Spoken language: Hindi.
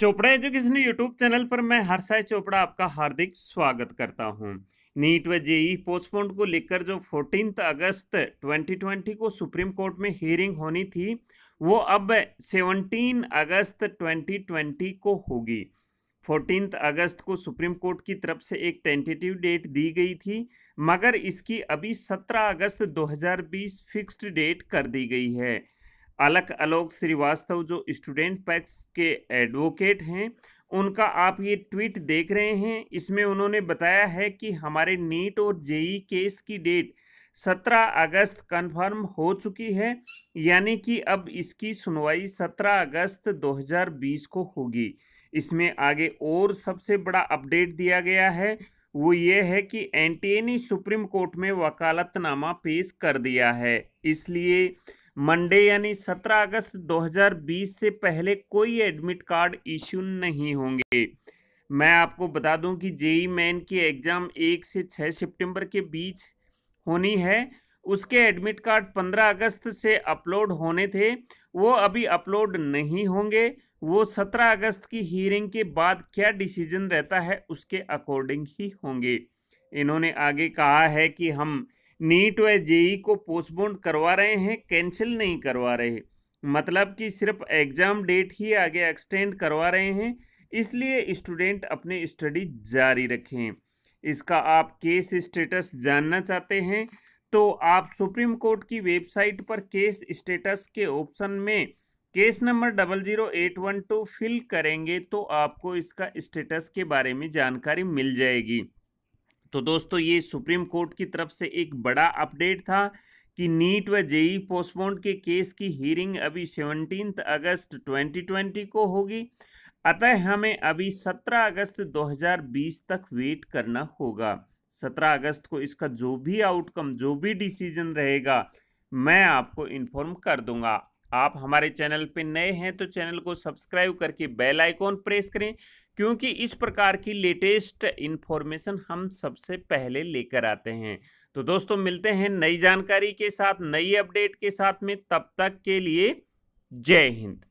चोपड़ा एजुकेशन यूट्यूब चैनल पर मैं हर्षाय चोपड़ा आपका हार्दिक स्वागत करता हूं। नीट व जेई पोस्टपोन्ड को लेकर जो फोर्टीन अगस्त 2020 को सुप्रीम कोर्ट में हियरिंग होनी थी वो अब 17 अगस्त 2020 को होगी फोर्टीन अगस्त को सुप्रीम कोर्ट की तरफ से एक टेंटेटिव डेट दी गई थी मगर इसकी अभी 17 अगस्त 2020 फिक्स्ड डेट कर दी गई है अलक अलोक श्रीवास्तव जो स्टूडेंट पैक्स के एडवोकेट हैं उनका आप ये ट्वीट देख रहे हैं इसमें उन्होंने बताया है कि हमारे नीट और जेई केस की डेट 17 अगस्त कन्फर्म हो चुकी है यानी कि अब इसकी सुनवाई 17 अगस्त 2020 को होगी इसमें आगे और सबसे बड़ा अपडेट दिया गया है वो ये है कि एनटीए ने सुप्रीम कोर्ट में वकालतनामा पेश कर दिया है इसलिए मंडे यानी 17 अगस्त 2020 से पहले कोई एडमिट कार्ड इश्यू नहीं होंगे मैं आपको बता दूं कि जेई मैन की एग्ज़ाम एक से 6 सितंबर के बीच होनी है उसके एडमिट कार्ड 15 अगस्त से अपलोड होने थे वो अभी अपलोड नहीं होंगे वो 17 अगस्त की हियरिंग के बाद क्या डिसीजन रहता है उसके अकॉर्डिंग ही होंगे इन्होंने आगे कहा है कि हम नीट व जेई को पोस्टपोन करवा रहे हैं कैंसिल नहीं करवा रहे मतलब कि सिर्फ एग्ज़ाम डेट ही आगे एक्सटेंड करवा रहे हैं इसलिए स्टूडेंट अपने स्टडी जारी रखें इसका आप केस स्टेटस जानना चाहते हैं तो आप सुप्रीम कोर्ट की वेबसाइट पर केस स्टेटस के ऑप्शन में case number double zero eight one two fill करेंगे तो आपको इसका स्टेटस के बारे में जानकारी मिल जाएगी तो दोस्तों ये सुप्रीम कोर्ट की तरफ से एक बड़ा अपडेट था कि नीट व जेई पोस्टपोन्ड के केस की हियरिंग अभी सेवनटीन अगस्त 2020 को होगी अतः हमें अभी 17 अगस्त 2020 तक वेट करना होगा 17 अगस्त को इसका जो भी आउटकम जो भी डिसीजन रहेगा मैं आपको इन्फॉर्म कर दूंगा आप हमारे चैनल पर नए हैं तो चैनल को सब्सक्राइब करके बेल आइकॉन प्रेस करें क्योंकि इस प्रकार की लेटेस्ट इन्फॉर्मेशन हम सबसे पहले लेकर आते हैं तो दोस्तों मिलते हैं नई जानकारी के साथ नई अपडेट के साथ में तब तक के लिए जय हिंद